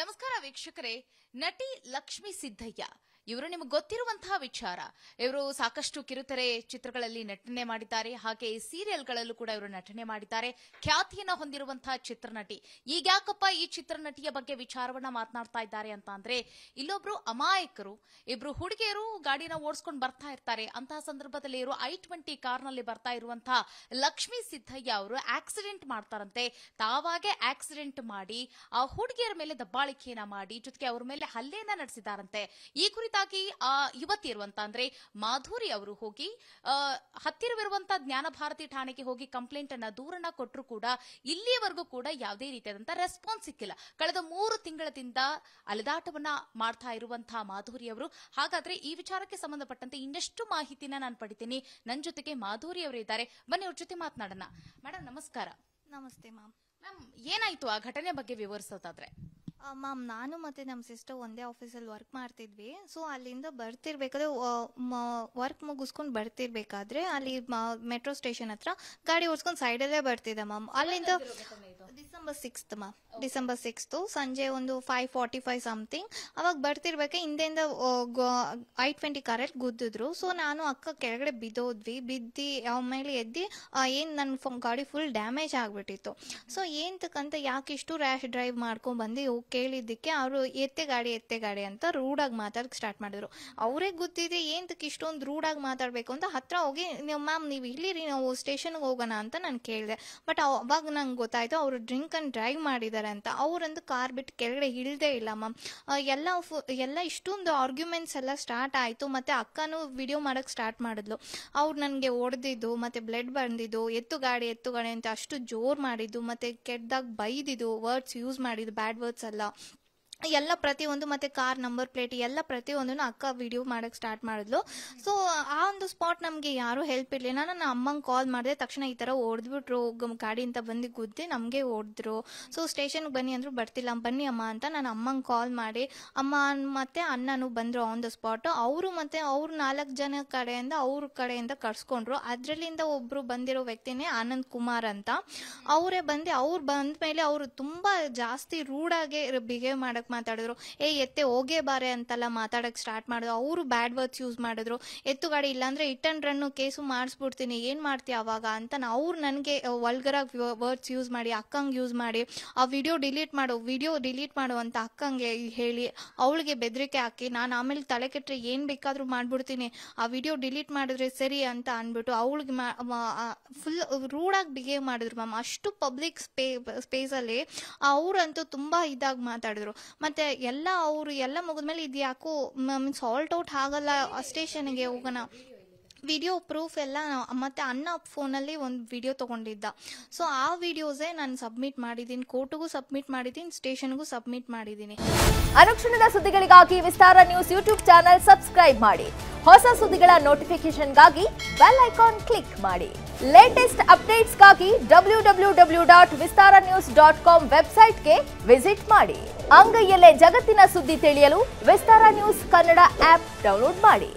ನಮಸ್ಕಾರ ವೀಕ್ಷಕರೇ ನಟಿ ಲಕ್ಷ್ಮಿ ಸಿದ್ದಯ್ಯ ಇವರು ನಿಮಗೆ ಗೊತ್ತಿರುವಂತಹ ವಿಚಾರ ಇವರು ಸಾಕಷ್ಟು ಕಿರುತೆರೆ ಚಿತ್ರಗಳಲ್ಲಿ ನಟನೆ ಮಾಡಿದ್ದಾರೆ ಹಾಗೆ ಸೀರಿಯಲ್ಗಳಲ್ಲೂ ಕೂಡ ಇವರು ನಟನೆ ಮಾಡಿದ್ದಾರೆ ಖ್ಯಾತಿಯನ್ನು ಹೊಂದಿರುವಂತಹ ಚಿತ್ರನಟಿ ಯಾಕಪ್ಪ ಈ ಚಿತ್ರನಟಿಯ ಬಗ್ಗೆ ವಿಚಾರವನ್ನ ಮಾತನಾಡ್ತಾ ಇದ್ದಾರೆ ಅಂತ ಅಂದ್ರೆ ಇಲ್ಲೊಬ್ರು ಅಮಾಯಕರು ಇಬ್ರು ಹುಡುಗಿಯರು ಗಾಡಿನ ಓಡಿಸ್ಕೊಂಡು ಬರ್ತಾ ಇರ್ತಾರೆ ಅಂತಹ ಸಂದರ್ಭದಲ್ಲಿ ಇವರು ಐ ಟ್ವೆಂಟಿ ನಲ್ಲಿ ಬರ್ತಾ ಇರುವಂತಹ ಲಕ್ಷ್ಮಿ ಸಿದ್ದಯ್ಯ ಅವರು ಆಕ್ಸಿಡೆಂಟ್ ಮಾಡ್ತಾರಂತೆ ತಾವಾಗೆ ಆಕ್ಸಿಡೆಂಟ್ ಮಾಡಿ ಆ ಹುಡುಗಿಯರ ಮೇಲೆ ದಬ್ಬಾಳಿಕೆಯನ್ನ ಮಾಡಿ ಜೊತೆಗೆ ಅವರ ಮೇಲೆ ಹಲ್ಲೆಯನ್ನ ನಡೆಸಿದಾರಂತೆ ಈ ಕುರಿತ ಆ ಯುವತಿ ಇರುವಂತ ಅಂದ್ರೆ ಮಾಧುರಿ ಅವರು ಹೋಗಿ ಹತ್ತಿರವಿರುವಂತಹ ಭಾರತಿ ಠಾಣೆಗೆ ಹೋಗಿ ಕಂಪ್ಲೇಂಟ್ ಅನ್ನ ದೂರನ ಕೊಟ್ಟರು ಕೂಡ ಇಲ್ಲಿಯವರೆಗೂ ಕೂಡ ಯಾವುದೇ ರೀತಿಯಾದಂತಹ ರೆಸ್ಪಾನ್ಸ್ ಸಿಕ್ಕಿಲ್ಲ ಕಳೆದ ಮೂರು ತಿಂಗಳದಿಂದ ಅಲೆದಾಟವನ್ನ ಮಾಡ್ತಾ ಇರುವಂತಹ ಮಾಧುರಿ ಅವರು ಹಾಗಾದ್ರೆ ಈ ವಿಚಾರಕ್ಕೆ ಸಂಬಂಧಪಟ್ಟಂತೆ ಇನ್ನಷ್ಟು ಮಾಹಿತಿನ ನಾನು ಪಡಿತೀನಿ ನನ್ನ ಜೊತೆಗೆ ಮಾಧುರಿ ಅವರು ಇದ್ದಾರೆ ಬನ್ನಿ ಅವ್ರ ಜೊತೆ ಮಾತನಾಡೋಣ ಮೇಡಮ್ ನಮಸ್ಕಾರ ನಮಸ್ತೆ ಮ್ಯಾಮ್ ಮ್ಯಾಮ್ ಏನಾಯ್ತು ಆ ಘಟನೆ ಬಗ್ಗೆ ವಿವರಿಸೋದಾದ್ರೆ ಮ್ಯಾಮ್ ನಾನು ಮತ್ತೆ ನಮ್ಮ ಸಿಸ್ಟರ್ ಒಂದೇ ಆಫೀಸಲ್ಲಿ ವರ್ಕ್ ಮಾಡ್ತಿದ್ವಿ ಸೊ ಅಲ್ಲಿಂದ ಬರ್ತಿರ್ಬೇಕಾದ್ರೆ ವರ್ಕ್ ಮುಗಿಸ್ಕೊಂಡು ಬರ್ತಿರ್ಬೇಕಾದ್ರೆ ಅಲ್ಲಿ ಮೆಟ್ರೋ ಸ್ಟೇಷನ್ ಹತ್ರ ಗಾಡಿ ಓಡಿಸ್ಕೊಂಡು ಸೈಡಲ್ಲೇ ಬರ್ತಿದೆ ಮ್ಯಾಮ್ ಅಲ್ಲಿಂದ December sixth ma'am December sixth ಸಂಜೆ ಒಂದು ಫೈವ್ ಫಾರ್ಟಿ ಫೈವ್ ಸಮಥಿಂಗ್ ಅವಾಗ ಬರ್ತಿರ್ಬೇಕಾ ಹಿಂದೆಯಿಂದ ಐ ಟ್ವೆಂಟಿ ಕಾರಲ್ಲಿ ಗುದ್ದಿದ್ರು ಸೊ ನಾನು ಅಕ್ಕ ಕೆಳಗಡೆ ಬಿದ್ದೋದ್ವಿ ಬಿದ್ದು ಅವ್ರ ಮೇಲೆ ಎದ್ದು ಏನು ನನ್ನ ಗಾಡಿ ಫುಲ್ ಡ್ಯಾಮೇಜ್ ಆಗಿಬಿಟ್ಟಿತ್ತು ಸೊ ಏನ್ತಕ್ಕಂತ ಯಾಕೆ ಇಷ್ಟು ರ್ಯಾಶ್ ಡ್ರೈವ್ ಮಾಡ್ಕೊಂಡು ಬಂದು ಕೇಳಿದ್ದಕ್ಕೆ ಅವರು ಎತ್ತೆ ಗಾಡಿ ಎತ್ತೆ ಗಾಡಿ ಅಂತ ರೂಡಾಗಿ ಮಾತಾಡಕ್ಕೆ ಸ್ಟಾರ್ಟ್ ಮಾಡಿದ್ರು ಅವರೇ ಗೊತ್ತಿದೆ ಏನ್ತಕ್ಕೆ ಇಷ್ಟೊಂದು ರೂಡಾಗಿ ಮಾತಾಡಬೇಕು ಅಂತ ಹತ್ರ ಹೋಗಿ ಮ್ಯಾಮ್ ನೀವು ಇಲ್ಲಿರಿ ನಾವು ಸ್ಟೇಷನ್ಗೆ ಹೋಗೋಣ ಅಂತ ನಾನು ಕೇಳಿದೆ ಬಟ್ ಅವಾಗ ನಂಗೆ ಗೊತ್ತಾಯಿತು ಅವರು ಡ್ರಿಂಕ್ ಆ್ಯಂಡ್ ಡ್ರೈವ್ ಮಾಡಿದ್ದಾರೆ ಅಂತ ಅವರೊಂದು ಕಾರ್ ಬಿಟ್ಟು ಕೆಳಗಡೆ ಇಳಿದೇ ಇಲ್ಲ ಮ್ಯಾಮ್ ಎಲ್ಲ ಫು ಎಲ್ಲ ಇಷ್ಟೊಂದು ಆರ್ಗ್ಯುಮೆಂಟ್ಸ್ ಎಲ್ಲ ಸ್ಟಾರ್ಟ್ ಆಯಿತು ಮತ್ತು ಅಕ್ಕನೂ ವಿಡಿಯೋ ಮಾಡೋಕ್ಕೆ ಸ್ಟಾರ್ಟ್ ಮಾಡಿದ್ಲು ಅವ್ರು ನನಗೆ ಹೊಡೆದಿದ್ದು ಮತ್ತು ಬ್ಲಡ್ ಬಂದಿದ್ದು ಎತ್ತು ಗಾಡಿ ಎತ್ತು ಗಾಡಿ ಅಂತ ಅಷ್ಟು ಜೋರು ಮಾಡಿದ್ದು ಮತ್ತು ಕೆಟ್ಟದಾಗ ಬೈದಿದ್ದು ವರ್ಡ್ಸ್ ಯೂಸ್ ಮಾಡಿದ್ದು ಬ್ಯಾಡ್ ವರ್ಡ್ಸ್ ಎಲ್ಲ ಎಲ್ಲ ಪ್ರತಿಯೊಂದು ಮತ್ತೆ ಕಾರ್ ನಂಬರ್ ಪ್ಲೇಟ್ ಎಲ್ಲ ಪ್ರತಿಯೊಂದನ್ನು ಅಕ್ಕ ವಿಡಿಯೋ ಮಾಡಕ್ ಸ್ಟಾರ್ಟ್ ಮಾಡಿದ್ಲು ಸೊ ಆ ಒಂದು ಸ್ಪಾಟ್ ನಮಗೆ ಯಾರು ಹೆಲ್ಪ್ ಇರಲಿಲ್ಲ ನಾನು ಅಮ್ಮಂಗೆ ಕಾಲ್ ಮಾಡಿದೆ ತಕ್ಷಣ ಈ ತರ ಬಿಟ್ರು ಗಾಡಿ ಅಂತ ಬಂದು ಗುದ್ದಿ ನಮಗೆ ಓಡಿದ್ರು ಸೊ ಸ್ಟೇಷನ್ಗೆ ಬನ್ನಿ ಅಂದ್ರು ಬರ್ತಿಲ್ಲ ಬನ್ನಿ ಅಮ್ಮ ಅಂತ ನಾನು ಅಮ್ಮಂಗೆ ಕಾಲ್ ಮಾಡಿ ಅಮ್ಮ ಮತ್ತೆ ಅಣ್ಣನು ಬಂದ್ರು ಆನ್ ದ ಸ್ಪಾಟ್ ಅವರು ಮತ್ತೆ ಅವ್ರ ನಾಲ್ಕು ಜನ ಕಡೆಯಿಂದ ಅವ್ರ ಕಡೆಯಿಂದ ಕರ್ಸ್ಕೊಂಡ್ರು ಅದರಲ್ಲಿಂದ ಒಬ್ರು ಬಂದಿರೋ ವ್ಯಕ್ತಿನೇ ಆನಂದ್ ಕುಮಾರ್ ಅಂತ ಅವರೇ ಬಂದು ಅವ್ರು ಬಂದ ಮೇಲೆ ಅವರು ತುಂಬಾ ಜಾಸ್ತಿ ಆಗಿ ಬಿಹೇವ್ ಮಾಡಕ್ ಮಾತಾಡಿದ್ರು ಏ ಎತ್ತೆ ಹೋಗೇ ಬಾರೆ ಅಂತೆಲ್ಲ ಮಾತಾಡಕ್ ಸ್ಟಾರ್ಟ್ ಮಾಡಿದ್ರು ಅವರು ಬ್ಯಾಡ್ ವರ್ಡ್ಸ್ ಯೂಸ್ ಮಾಡಿದ್ರು ಎತ್ತು ಗಾಡಿ ಇಲ್ಲಾಂದ್ರೆ ಇಟ್ ಅಂಡ್ ರನ್ ಕೇಸು ಮಾಡಿಸ್ಬಿಡ್ತೀನಿ ಏನು ಮಾಡ್ತೀಯ ಅವಾಗ ಅಂತ ಅವ್ರು ನನಗೆ ವಲ್ಗರಾಗಿ ವರ್ಡ್ಸ್ ಯೂಸ್ ಮಾಡಿ ಅಕ್ಕಂಗೆ ಯೂಸ್ ಮಾಡಿ ಆ ವಿಡಿಯೋ ಡಿಲೀಟ್ ಮಾಡು ವಿಡಿಯೋ ಡಿಲೀಟ್ ಮಾಡು ಅಂತ ಅಕ್ಕಂಗೆ ಹೇಳಿ ಅವಳಿಗೆ ಬೆದರಿಕೆ ಹಾಕಿ ನಾನು ಆಮೇಲೆ ತಲೆ ಕೆಟ್ಟರೆ ಏನು ಬೇಕಾದರೂ ಮಾಡ್ಬಿಡ್ತೀನಿ ಆ ವಿಡಿಯೋ ಡಿಲೀಟ್ ಮಾಡಿದ್ರೆ ಸರಿ ಅಂತ ಅಂದ್ಬಿಟ್ಟು ಅವಳಿಗೆ ಫುಲ್ ರೂಡಾಗಿ ಬಿಹೇವ್ ಮಾಡಿದ್ರು ಮ್ಯಾಮ್ ಅಷ್ಟು ಪಬ್ಲಿಕ್ ಸ್ಪೇ ಸ್ಪೇಸಲ್ಲಿ ಅವರಂತೂ ತುಂಬ ಇದಾಗಿ ಮಾತಾಡಿದ್ರು ಮತ್ತೆ ಎಲ್ಲ ಅವರು ಎಲ್ಲ ಮುಗಿದ್ಮೇಲೆ ಇದು ಯಾಕೋ ಮೀನ್ಸ್ ಆಲ್ಟ್ ಔಟ್ ಆಗಲ್ಲ ಸ್ಟೇಷನ್ಗೆ ಹೋಗೋಣ ವಿಡಿಯೋ ಪ್ರೂಫ್ ಎಲ್ಲ ಮತ್ತು ಅಣ್ಣ ಫೋನಲ್ಲಿ ಒಂದು ವಿಡಿಯೋ ತೊಗೊಂಡಿದ್ದ ಸೊ ಆ ವಿಡಿಯೋಸೇ ನಾನು ಸಬ್ಮಿಟ್ ಮಾಡಿದ್ದೀನಿ ಕೋರ್ಟಿಗೂ ಸಬ್ಮಿಟ್ ಮಾಡಿದ್ದೀನಿ ಸ್ಟೇಷನ್ಗೂ ಸಬ್ಮಿಟ್ ಮಾಡಿದ್ದೀನಿ ಅನುಕ್ಷಣದ ಸುದ್ದಿಗಳಿಗಾಗಿ Vistara news YouTube channel subscribe ಮಾಡಿ ಹೊಸ ಸುದ್ದಿಗಳ ನೋಟಿಫಿಕೇಶನ್ಗಾಗಿ ಬೆಲ್ ಐಕಾನ್ ಕ್ಲಿಕ್ ಮಾಡಿ ಲೇಟೆಸ್ಟ್ ಅಪ್ಡೇಟ್ಸ್ಗಾಗಿ W W W dot Vistara news dot com ವೆಬ್ಸೈಟ್ಗೆ ವಿಸಿಟ್ ಮಾಡಿ ಅಂಗೈಯಲ್ಲೇ ಜಗತ್ತಿನ ಸುದ್ದಿ ತಿಳಿಯಲು Vistara news Kannada app download ಮಾಡಿ